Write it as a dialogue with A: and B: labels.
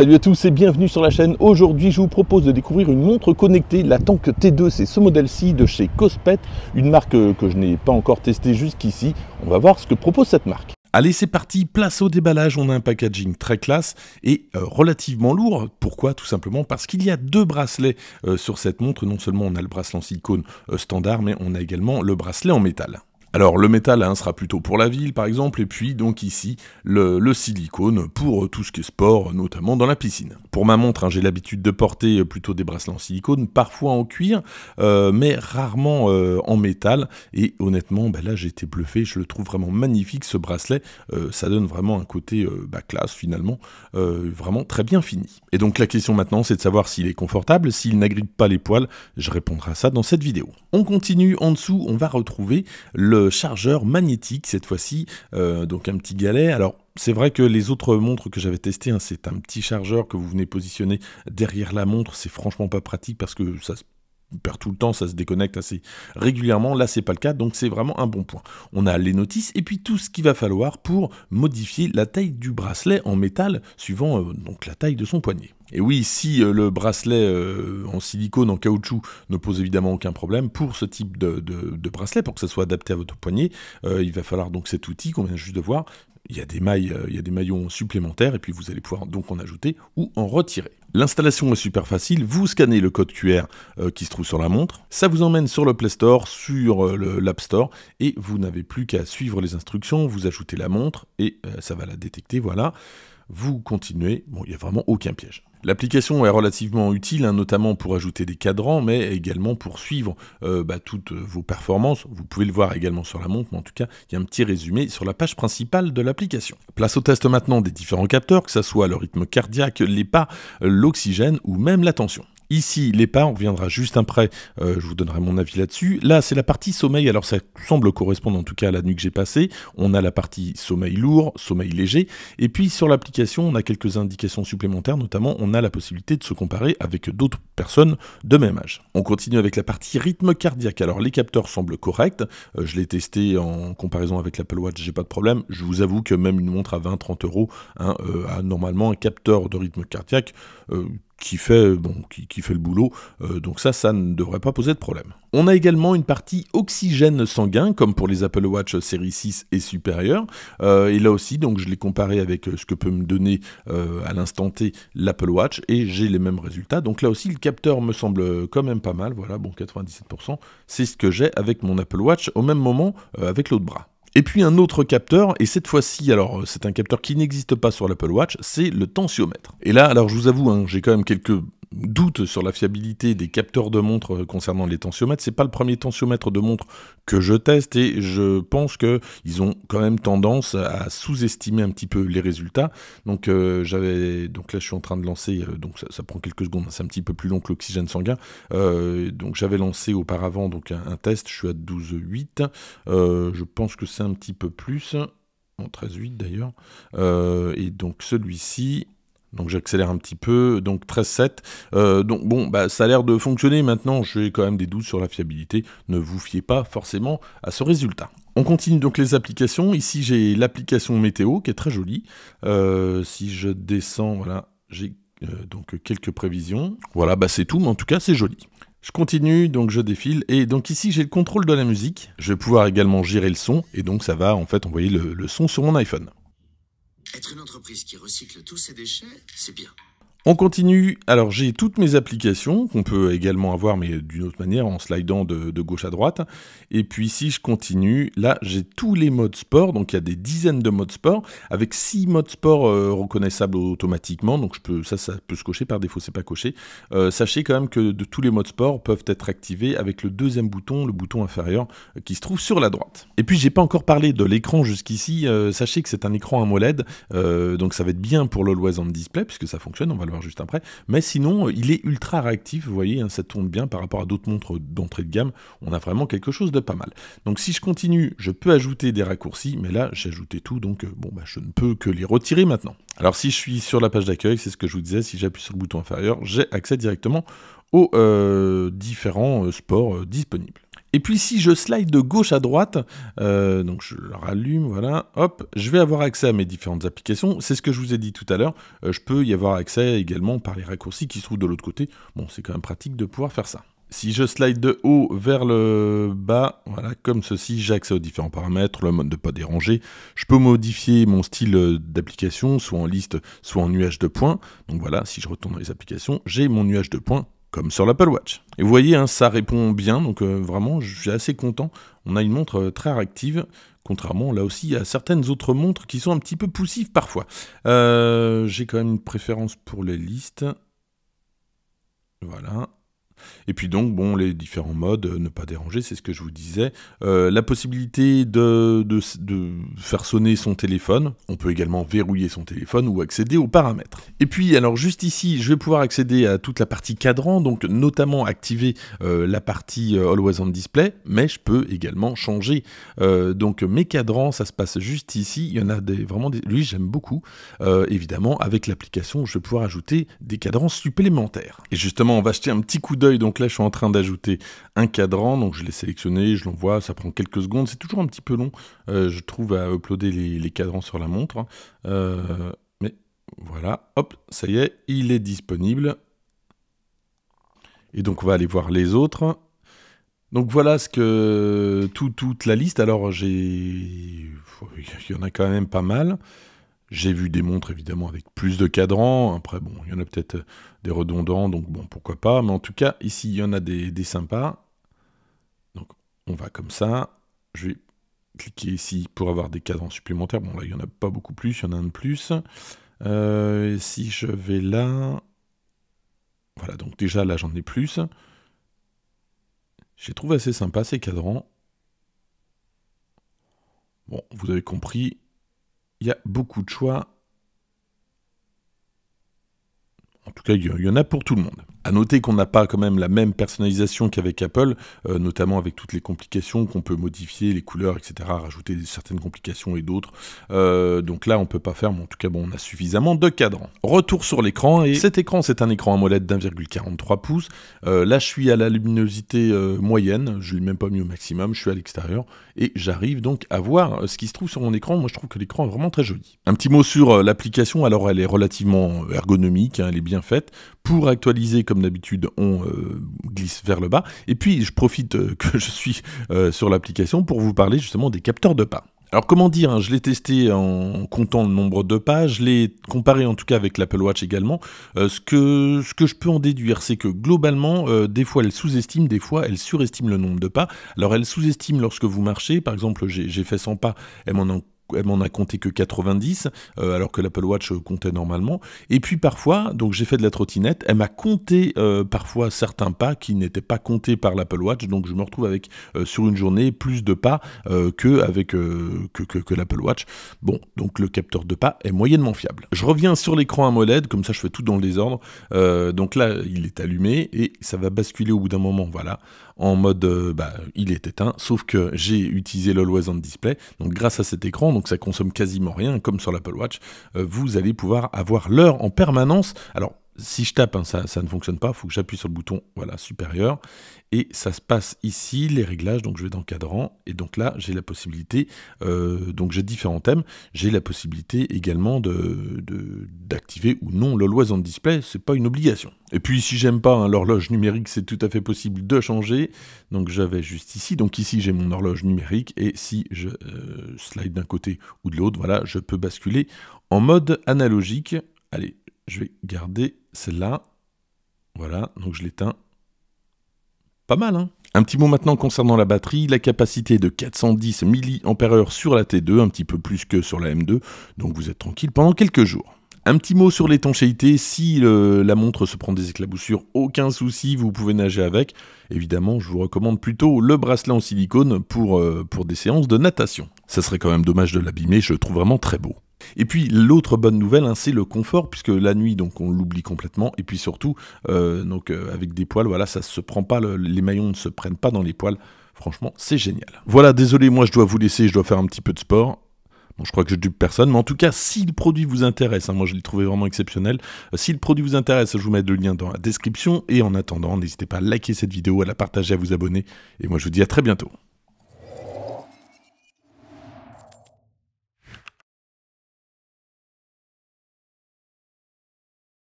A: Salut à tous et bienvenue sur la chaîne. Aujourd'hui, je vous propose de découvrir une montre connectée, la Tank T2. C'est ce modèle-ci de chez Cospet, une marque euh, que je n'ai pas encore testée jusqu'ici. On va voir ce que propose cette marque. Allez, c'est parti, place au déballage. On a un packaging très classe et euh, relativement lourd. Pourquoi Tout simplement parce qu'il y a deux bracelets euh, sur cette montre. Non seulement on a le bracelet en silicone standard, mais on a également le bracelet en métal. Alors le métal hein, sera plutôt pour la ville par exemple, et puis donc ici le, silicone pour tout ce qui est sport, notamment dans la piscine. Pour ma montre, hein, j'ai l'habitude de porter euh, plutôt des bracelets en silicone, parfois en cuir, euh, mais rarement euh, en métal. Et honnêtement, ben là j'ai été bluffé, je le trouve vraiment magnifique ce bracelet. ça donne vraiment un côté bah, classe finalement, vraiment très bien fini. Et donc la question maintenant c'est de savoir s'il est confortable, s'il n'agrippe pas les poils. Je répondrai à ça dans cette vidéo. On continue en dessous, on va retrouver le chargeur magnétique cette fois-ci, euh, donc un petit galet. Alors c'est vrai que les autres montres que j'avais testées, hein, c'est un petit chargeur que vous venez positionner derrière la montre, c'est franchement pas pratique parce que ça perd tout le temps, ça se déconnecte assez régulièrement. Là, c'est pas le cas, donc c'est vraiment un bon point. On a les notices et puis tout ce qu'il va falloir pour modifier la taille du bracelet en métal suivant euh, donc la taille de son poignet. Et oui, si euh, le bracelet euh, en silicone, en caoutchouc, ne pose évidemment aucun problème, pour ce type de, bracelet, pour que ça soit adapté à votre poignet, euh, il va falloir donc cet outil qu'on vient juste de voir. Il y, a des mailles, il y a des maillons supplémentaires et puis vous allez pouvoir donc en ajouter ou en retirer. L'installation est super facile, vous scannez le code QR qui se trouve sur la montre, ça vous emmène sur le Play Store, sur l'App Store, et vous n'avez plus qu'à suivre les instructions, vous ajoutez la montre et ça va la détecter, voilà. Vous continuez, bon, il n'y a vraiment aucun piège. L'application est relativement utile, hein, notamment pour ajouter des cadrans, mais également pour suivre euh, bah, toutes vos performances. Vous pouvez le voir également sur la montre, mais en tout cas, il y a un petit résumé sur la page principale de l'application. Place au test maintenant des différents capteurs, que ce soit le rythme cardiaque, les pas, l'oxygène ou même la tension. Ici, les pas, on reviendra juste après, euh, je vous donnerai mon avis là-dessus. Là, c'est la partie sommeil, alors ça semble correspondre en tout cas à la nuit que j'ai passée. On a la partie sommeil lourd, sommeil léger, et puis sur l'application, on a quelques indications supplémentaires, notamment on a la possibilité de se comparer avec d'autres personnes de même âge. On continue avec la partie rythme cardiaque, alors les capteurs semblent corrects, euh, je l'ai testé en comparaison avec l'Apple Watch, j'ai pas de problème, je vous avoue que même une montre à 20-30 euros hein, euh, a normalement un capteur de rythme cardiaque qui fait, bon, qui, fait le boulot, euh, donc ça, ça ne devrait pas poser de problème. On a également une partie oxygène sanguin, comme pour les Apple Watch série 6 et supérieure, euh, et là aussi, donc je l'ai comparé avec euh, ce que peut me donner à l'instant T l'Apple Watch, et j'ai les mêmes résultats, donc là aussi, le capteur me semble quand même pas mal, voilà, bon, 97%, c'est ce que j'ai avec mon Apple Watch au même moment avec l'autre bras. Et puis un autre capteur, et cette fois-ci, alors euh, c'est un capteur qui n'existe pas sur l'Apple Watch, c'est le tensiomètre. Et là, alors je vous avoue, hein, j'ai quand même quelques doute sur la fiabilité des capteurs de montre euh, concernant les tensiomètres. C'est pas le premier tensiomètre de montre que je teste et je pense que ils ont quand même tendance à sous-estimer un petit peu les résultats. Donc euh, j'avais donc là je suis en train de lancer euh, donc ça, prend quelques secondes, hein, c'est un petit peu plus long que l'oxygène sanguin. donc j'avais lancé auparavant donc un, test, je suis à 12,8. je pense que c'est un petit peu plus. en 13,8 d'ailleurs. et donc celui-ci, donc j'accélère un petit peu, donc 13,7. Euh, donc bon, bah, ça a l'air de fonctionner maintenant, j'ai quand même des doutes sur la fiabilité, ne vous fiez pas forcément à ce résultat. On continue donc les applications, ici j'ai l'application météo qui est très jolie. Euh, si je descends, voilà, j'ai euh, donc quelques prévisions. Voilà, bah c'est tout, mais en tout cas c'est joli. Je continue, donc je défile, et donc ici j'ai le contrôle de la musique. Je vais pouvoir également gérer le son, et donc ça va en fait envoyer le son sur mon iPhone. Être une entreprise qui recycle tous ses déchets, c'est bien. On continue. Alors j'ai toutes mes applications qu'on peut également avoir, mais d'une autre manière, en slidant de, gauche à droite. Et puis si je continue, là j'ai tous les modes sport, donc il y a des dizaines de modes sport, avec six modes sport euh, reconnaissables automatiquement. Donc je peux, ça, ça peut se cocher par défaut, c'est pas coché. Euh, sachez quand même que de tous les modes sport peuvent être activés avec le deuxième bouton, le bouton inférieur euh, qui se trouve sur la droite. Et puis j'ai pas encore parlé de l'écran jusqu'ici. sachez que c'est un écran AMOLED, donc ça va être bien pour l'Always de Display puisque ça fonctionne. On va juste après. Mais sinon, euh, il est ultra réactif, vous voyez, hein, ça tourne bien par rapport à d'autres montres d'entrée de gamme. On a vraiment quelque chose de pas mal. Donc si je continue, je peux ajouter des raccourcis, mais là j'ai ajouté tout, donc euh, bon, bah, je ne peux que les retirer maintenant. Alors si je suis sur la page d'accueil, c'est ce que je vous disais, si j'appuie sur le bouton inférieur, j'ai accès directement aux euh, différents sports disponibles. Et puis si je slide de gauche à droite, euh, donc je le rallume, voilà, hop, je vais avoir accès à mes différentes applications. C'est ce que je vous ai dit tout à l'heure. Euh, je peux y avoir accès également par les raccourcis qui se trouvent de l'autre côté. Bon, c'est quand même pratique de pouvoir faire ça. Si je slide de haut vers le bas, voilà, comme ceci, j'ai accès aux différents paramètres, le mode de pas déranger. Je peux modifier mon style euh, d'application, soit en liste, soit en nuage de points. Donc voilà, si je retourne dans les applications, j'ai mon nuage de points comme sur l'Apple Watch. Et vous voyez, hein, ça répond bien, donc euh, vraiment, je suis assez content. On a une montre euh, très réactive, contrairement là aussi à certaines autres montres qui sont un petit peu poussives parfois. Euh, j'ai quand même une préférence pour les listes. Voilà, et puis donc, bon, les différents modes, euh, ne pas déranger, c'est ce que je vous disais. Euh, la possibilité de, faire sonner son téléphone. On peut également verrouiller son téléphone ou accéder aux paramètres. Et puis, alors juste ici, je vais pouvoir accéder à toute la partie cadran, donc notamment activer euh, la partie Always On Display, mais je peux également changer. donc mes cadrans, ça se passe juste ici. Il y en a des, vraiment des... Lui, j'aime beaucoup. évidemment, avec l'application, je vais pouvoir ajouter des cadrans supplémentaires. Et justement, on va jeter un petit coup d'œil donc là, je suis en train d'ajouter un cadran. Donc je l'ai sélectionné, je l'envoie, ça prend quelques secondes. C'est toujours un petit peu long, euh, je trouve, à uploader les, cadrans sur la montre. Hein. Euh, mais voilà, hop, ça y est, il est disponible. Et donc on va aller voir les autres. Donc voilà ce que tout, toute la liste. Alors j'ai, il y en a quand même pas mal. J'ai vu des montres évidemment avec plus de cadrans. Après, bon, il y en a peut-être euh, des redondants, donc bon, pourquoi pas. Mais en tout cas, ici, il y en a des, sympas. Donc, on va comme ça. Je vais cliquer ici pour avoir des cadrans supplémentaires. Bon, là, il n'y en a pas beaucoup plus, il y en a un de plus. Euh, si je vais là... Voilà, donc déjà, là, j'en ai plus. J'ai trouvé assez sympa ces cadrans. Bon, vous avez compris, il y a beaucoup de choix. En tout cas, il y en a pour tout le monde noter qu'on n'a pas quand même la même personnalisation qu'avec Apple, euh, notamment avec toutes les complications qu'on peut modifier, les couleurs, etc., rajouter certaines complications et d'autres. Euh, donc là, on ne peut pas faire, mais en tout cas, bon, on a suffisamment de cadrans. Retour sur l'écran, et cet écran, c'est un écran AMOLED d'1,43 pouces. Euh, là, je suis à la luminosité moyenne, je ne l'ai même pas mis au maximum, je suis à l'extérieur, et j'arrive donc à voir ce qui se trouve sur mon écran. Moi, je trouve que l'écran est vraiment très joli. Un petit mot sur l'application, alors elle est relativement ergonomique, hein, elle est bien faite. Pour actualiser, comme d'habitude, on euh, glisse vers le bas. Et puis, je profite euh, que je suis euh, sur l'application pour vous parler justement des capteurs de pas. Alors comment dire, hein, je l'ai testé en comptant le nombre de pas, je l'ai comparé en tout cas avec l'Apple Watch également. ce, que, ce que je peux en déduire, c'est que globalement, des fois elle sous-estime, des fois elle surestime le nombre de pas. Alors elle sous-estime lorsque vous marchez, par exemple j'ai fait 100 pas, elle m'en elle m'en a compté que 90, euh, alors que l'Apple Watch euh, comptait normalement. Et puis parfois, donc j'ai fait de la trottinette, elle m'a compté euh, parfois certains pas qui n'étaient pas comptés par l'Apple Watch, donc je me retrouve avec sur une journée plus de pas que avec que, l'Apple Watch. Bon, donc le capteur de pas est moyennement fiable. Je reviens sur l'écran AMOLED, comme ça je fais tout dans le désordre. donc là, il est allumé et ça va basculer au bout d'un moment, voilà, en mode bah, il est éteint, sauf que j'ai utilisé l'Always On Display, donc grâce à cet écran, donc donc ça consomme quasiment rien, comme sur l'Apple Watch, euh, vous allez pouvoir avoir l'heure en permanence. Alors, si je tape, hein, ça, ça, ne fonctionne pas, il faut que j'appuie sur le bouton voilà, supérieur. Et ça se passe ici, les réglages, donc je vais dans cadran, et donc là j'ai la possibilité, euh, donc j'ai différents thèmes, j'ai la possibilité également d'activer de, d'activer ou non le loison display. display, n'est pas une obligation. Et puis si j'aime pas hein, l'horloge numérique, c'est tout à fait possible de changer, donc j'avais juste ici, donc ici j'ai mon horloge numérique, et si je euh, slide d'un côté ou de l'autre, voilà, je peux basculer en mode analogique, allez, je vais garder celle-là. Voilà, donc je l'éteins. Pas mal, hein un petit mot maintenant concernant la batterie, la capacité est de 410 mAh sur la T2, un petit peu plus que sur la M2, donc vous êtes tranquille pendant quelques jours. Un petit mot sur l'étanchéité, si la montre se prend des éclaboussures, aucun souci, vous pouvez nager avec. Évidemment, je vous recommande plutôt le bracelet en silicone pour, euh, pour des séances de natation ça serait quand même dommage de l'abîmer, je le trouve vraiment très beau. Et puis l'autre bonne nouvelle, hein, c'est le confort, puisque la nuit, donc on l'oublie complètement, et puis surtout, euh, donc euh, avec des poils, voilà, ça se prend pas, les maillons ne se prennent pas dans les poils. Franchement, c'est génial. Voilà, désolé, moi je dois vous laisser, je dois faire un petit peu de sport. Bon, je crois que je dupe personne, mais en tout cas, si le produit vous intéresse, hein, moi je l'ai trouvé vraiment exceptionnel, euh, si le produit vous intéresse, je vous mets le lien dans la description, et en attendant, n'hésitez pas à liker cette vidéo, à la partager, à vous abonner, et moi je vous dis à très bientôt.